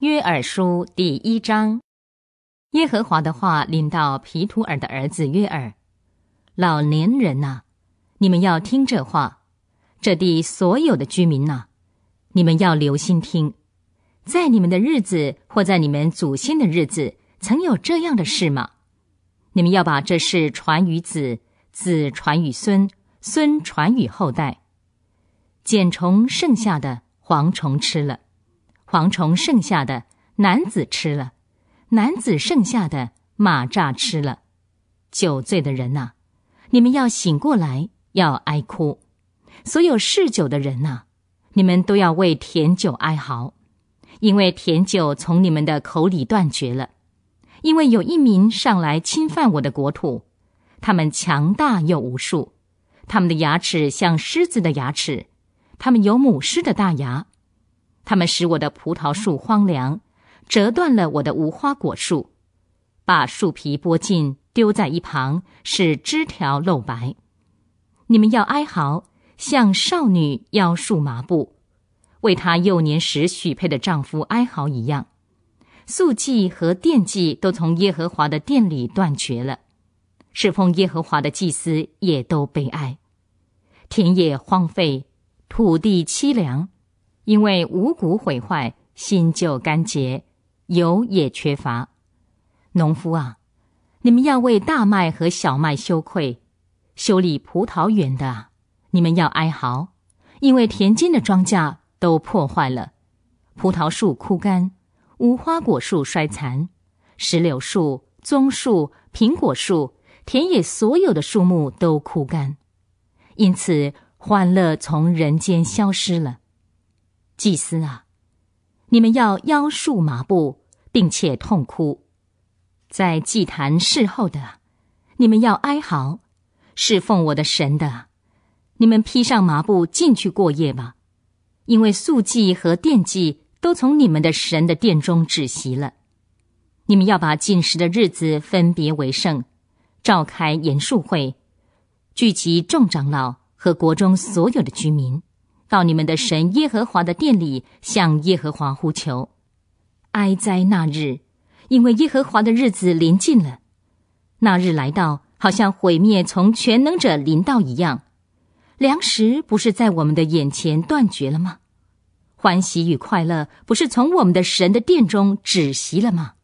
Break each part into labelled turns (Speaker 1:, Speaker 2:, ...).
Speaker 1: 约尔书第一章，耶和华的话临到皮图尔的儿子约尔。老年人呐，你们要听这话；这地所有的居民呐，你们要留心听。在你们的日子或在你们祖先的日子，曾有这样的事吗？你们要把这事传于子，子传于孙，孙传于后代。茧虫剩下的蝗虫吃了。蝗虫剩下的男子吃了，男子剩下的马蚱吃了，酒醉的人呐，你们要醒过来，要哀哭；所有嗜酒的人呐，你们都要为甜酒哀嚎，因为甜酒从你们的口里断绝了。因为有一民上来侵犯我的国土，他们强大又无数，他们的牙齿像狮子的牙齿，他们有母狮的大牙。他们使我的葡萄树荒凉，折断了我的无花果树，把树皮剥尽，丢在一旁，使枝条露白。你们要哀嚎，向少女要束麻布，为她幼年时许配的丈夫哀嚎一样。素祭和奠祭都从耶和华的殿里断绝了，侍奉耶和华的祭司也都悲哀。田野荒废，土地凄凉。因为五谷毁坏，新旧干竭，油也缺乏。农夫啊，你们要为大麦和小麦羞愧，修理葡萄园的啊，你们要哀嚎，因为田间的庄稼都破坏了，葡萄树枯干，无花果树衰残，石榴树、棕树、苹果树，田野所有的树木都枯干，因此欢乐从人间消失了。祭司啊，你们要腰束麻布，并且痛哭，在祭坛侍候的你们要哀嚎，侍奉我的神的你们披上麻布进去过夜吧，因为素祭和奠祭都从你们的神的殿中止息了。你们要把进食的日子分别为圣，召开严肃会，聚集众长老和国中所有的居民。到你们的神耶和华的殿里，向耶和华呼求。哀哉那日，因为耶和华的日子临近了。那日来到，好像毁灭从全能者临到一样。粮食不是在我们的眼前断绝了吗？欢喜与快乐不是从我们的神的殿中止息了吗？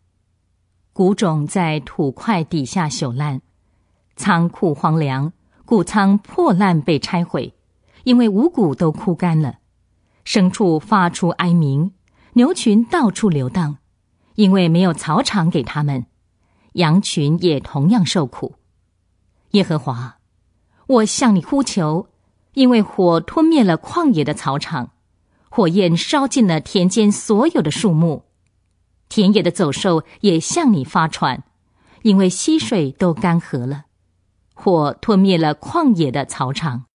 Speaker 1: 谷种在土块底下朽烂，仓库荒凉，谷仓破烂被拆毁。因为五谷都枯干了，牲畜发出哀鸣，牛群到处流荡，因为没有草场给他们，羊群也同样受苦。耶和华，我向你呼求，因为火吞灭了旷野的草场，火焰烧尽了田间所有的树木，田野的走兽也向你发喘，因为溪水都干涸了，火吞灭了旷野的草场。